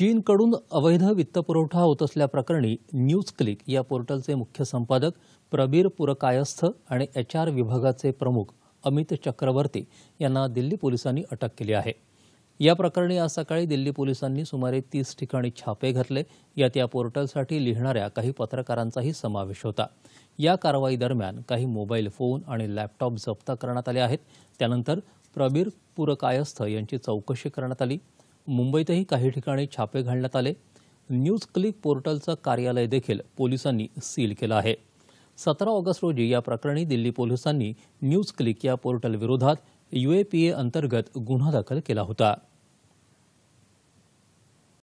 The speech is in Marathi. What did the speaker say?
चीनकडून अवैध वित्तपुरवठा होत असल्याप्रकरणी न्यूज क्लिक या पोर्टलचे मुख्य संपादक प्रबीर पुरकायस्थ आणि एच आर विभागाचे प्रमुख अमित चक्रवर्ती यांना दिल्ली पोलिसांनी अटक केली आहे या प्रकरणी आज सकाळी दिल्ली पोलिसांनी सुमारे तीस ठिकाणी छापे घातले यात या पोर्टलसाठी लिहिणाऱ्या काही पत्रकारांचाही समावेश होता या कारवाई दरम्यान काही मोबाईल फोन आणि लॅपटॉप जप्त करण्यात आले आहेत त्यानंतर प्रबीर पुरकायस्थ यांची चौकशी करण्यात आली मुंबईतही काही ठिकाणी छापे घालण्यात आले न्यूज क्लिक पोर्टलचं कार्यालय देखील पोलिसांनी सील केलं आहे सतरा ऑगस्ट रोजी या प्रकरणी दिल्ली पोलिसांनी न्यूज क्लिक या पोर्टलविरोधात युएपीए अंतर्गत गुन्हा दाखल केला होता